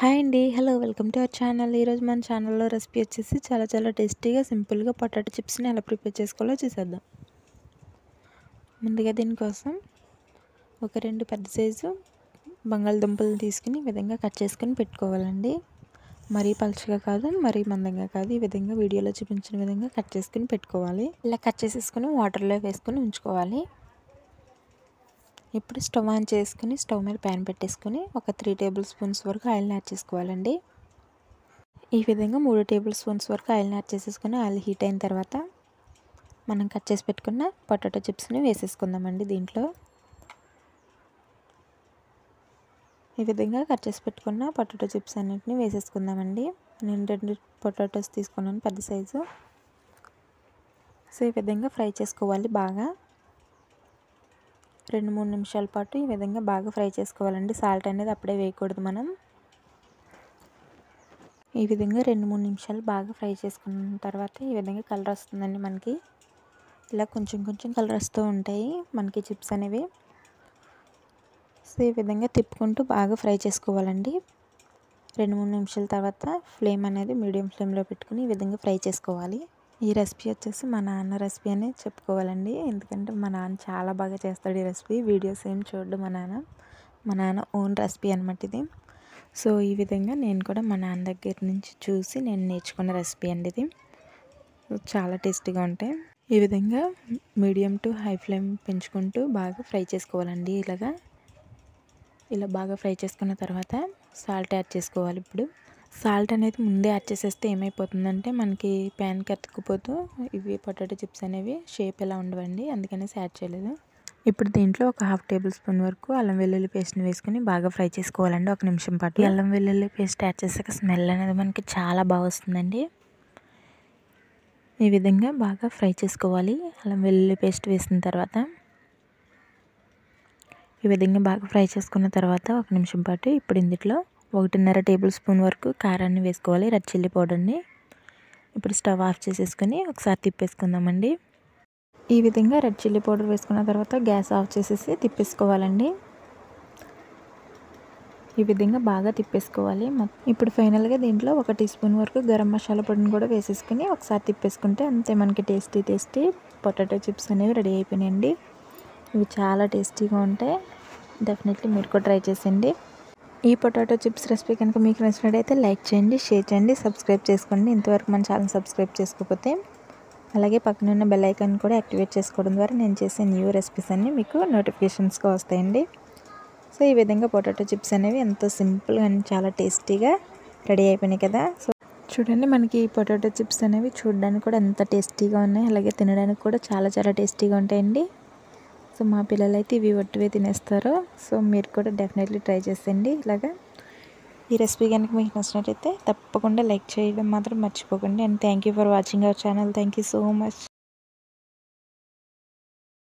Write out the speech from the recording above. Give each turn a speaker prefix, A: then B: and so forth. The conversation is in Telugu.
A: హాయ్ అండి hello welcome to our channel ఈరోజు మన ఛానల్లో రెసిపీ వచ్చేసి చాలా చాలా టేస్టీగా సింపుల్గా పొటాటో చిప్స్ని ఎలా ప్రిపేర్ చేసుకోవాలో చూసేద్దాం ముందుగా దీనికోసం ఒక రెండు పెద్ద సైజు బంగాళదుంపలు తీసుకుని ఈ విధంగా కట్ చేసుకుని పెట్టుకోవాలండి మరీ పలుచగా కాదు మరీ మందంగా కాదు ఈ విధంగా వీడియోలో చూపించిన విధంగా కట్ చేసుకుని పెట్టుకోవాలి ఇలా కట్ చేసేసుకుని వాటర్లో వేసుకొని ఉంచుకోవాలి ఇప్పుడు స్టవ్ ఆన్ చేసుకుని స్టవ్ మీద ప్యాన్ పెట్టేసుకుని ఒక త్రీ టేబుల్ స్పూన్స్ వరకు ఆయిల్ యాడ్ చేసుకోవాలండి ఈ విధంగా మూడు టేబుల్ స్పూన్స్ వరకు ఆయిల్ యాడ్ చేసేసుకుని ఆయిల్ హీట్ అయిన తర్వాత మనం కట్ చేసి పెట్టుకున్న పొటాటో చిప్స్ని వేసేసుకుందామండి దీంట్లో ఈ విధంగా కట్ చేసి పెట్టుకున్న పొటాటో చిప్స్ అన్నింటినీ వేసేసుకుందామండి నేను రెండు పొటాటోస్ తీసుకున్నాను పెద్ద సైజు సో ఈ విధంగా ఫ్రై చేసుకోవాలి బాగా రెండు మూడు నిమిషాల పాటు ఈ విధంగా బాగా ఫ్రై చేసుకోవాలండి సాల్ట్ అనేది అప్పుడే వేయకూడదు మనం ఈ విధంగా రెండు మూడు నిమిషాలు బాగా ఫ్రై చేసుకున్న తర్వాత ఈ విధంగా కలర్ వస్తుందండి మనకి ఇలా కొంచెం కొంచెం కలర్ వస్తూ ఉంటాయి మనకి చిప్స్ అనేవి సో ఈ విధంగా తిప్పుకుంటూ బాగా ఫ్రై చేసుకోవాలండి రెండు మూడు నిమిషాల తర్వాత ఫ్లేమ్ అనేది మీడియం ఫ్లేమ్లో పెట్టుకుని ఈ విధంగా ఫ్రై చేసుకోవాలి ఈ రెసిపీ వచ్చేసి మా నాన్న రెసిపీ అని చెప్పుకోవాలండి ఎందుకంటే మా నాన్న చాలా బాగా చేస్తాడు ఈ రెసిపీ వీడియోస్ ఏం చూడడు మా నాన్న మా నాన్న ఓన్ రెసిపీ అనమాట ఇది సో ఈ విధంగా నేను కూడా మా నాన్న దగ్గర నుంచి చూసి నేను నేర్చుకున్న రెసిపీ అండి ఇది చాలా టేస్టీగా ఉంటాయి ఈ విధంగా మీడియం టు హై ఫ్లేమ్ పెంచుకుంటూ బాగా ఫ్రై చేసుకోవాలండి ఇలాగా ఇలా బాగా ఫ్రై చేసుకున్న తర్వాత సాల్ట్ యాడ్ చేసుకోవాలి ఇప్పుడు సాల్ట్ అనేది ముందే యాడ్ చేసేస్తే ఏమైపోతుందంటే మనకి ప్యాన్కి అతుక్కుపోతూ ఇవి పొటాటో చిప్స్ అనేవి షేప్ ఎలా ఉండవండి అందుకనేసి యాడ్ చేయలేదు ఇప్పుడు దీంట్లో ఒక హాఫ్ టేబుల్ స్పూన్ వరకు అల్లం వెల్లుల్లి పేస్ట్ని వేసుకుని బాగా ఫ్రై చేసుకోవాలండి ఒక నిమిషం పాటు అల్లం వెల్లుల్లి పేస్ట్ యాడ్ చేసాక స్మెల్ అనేది మనకి చాలా బాగా వస్తుందండి ఈ విధంగా బాగా ఫ్రై చేసుకోవాలి అల్లం వెల్లుల్లి పేస్ట్ వేసిన తర్వాత ఈ విధంగా బాగా ఫ్రై చేసుకున్న తర్వాత ఒక నిమిషం పాటు ఇప్పుడు ఇందులో ఒకటిన్నర టేబుల్ స్పూన్ వరకు కారాన్ని వేసుకోవాలి రెడ్ చిల్లీ పౌడర్ని ఇప్పుడు స్టవ్ ఆఫ్ చేసేసుకొని ఒకసారి తిప్పేసుకుందామండి ఈ విధంగా రెడ్ చిల్లీ పౌడర్ వేసుకున్న తర్వాత గ్యాస్ ఆఫ్ చేసేసి తిప్పేసుకోవాలండి ఈ విధంగా బాగా తిప్పేసుకోవాలి ఇప్పుడు ఫైనల్గా దీంట్లో ఒక టీ స్పూన్ వరకు గరం మసాలా పొడిని కూడా వేసేసుకుని ఒకసారి తిప్పేసుకుంటే అంతే మనకి టేస్టీ టేస్టీ పొటాటో చిప్స్ అనేవి రెడీ అయిపోయినాయండి ఇవి చాలా టేస్టీగా ఉంటాయి డెఫినెట్లీ మీరు కూడా ట్రై చేసేయండి ఈ పొటాటో చిప్స్ రెసిపీ కనుక మీకు నచ్చినట్టయితే లైక్ చేయండి షేర్ చేయండి సబ్స్క్రైబ్ చేసుకోండి ఇంతవరకు మన ఛానల్ సబ్స్క్రైబ్ చేసుకోకపోతే అలాగే పక్కన ఉన్న బెల్లైకాన్ కూడా యాక్టివేట్ చేసుకోవడం ద్వారా నేను చేసే న్యూ రెసిపీస్ అన్నీ మీకు నోటిఫికేషన్స్గా వస్తాయండి సో ఈ విధంగా పొటాటో చిప్స్ అనేవి ఎంతో సింపుల్ అండ్ చాలా టేస్టీగా రెడీ అయిపోయినాయి కదా సో చూడండి మనకి ఈ పొటాటో చిప్స్ అనేవి చూడడానికి కూడా ఎంత టేస్టీగా ఉన్నాయి అలాగే తినడానికి కూడా చాలా చాలా టేస్టీగా ఉంటాయండి సో మా పిల్లలు అయితే ఇవి ఒట్టివే తినేస్తారు సో మీరు కూడా డెఫినెట్లీ ట్రై చేసేయండి ఇలాగా ఈ రెసిపీ కనుక మీకు నచ్చినట్టయితే తప్పకుండా లైక్ చేయడం మాత్రం మర్చిపోకండి and thank for watching our channel thank so much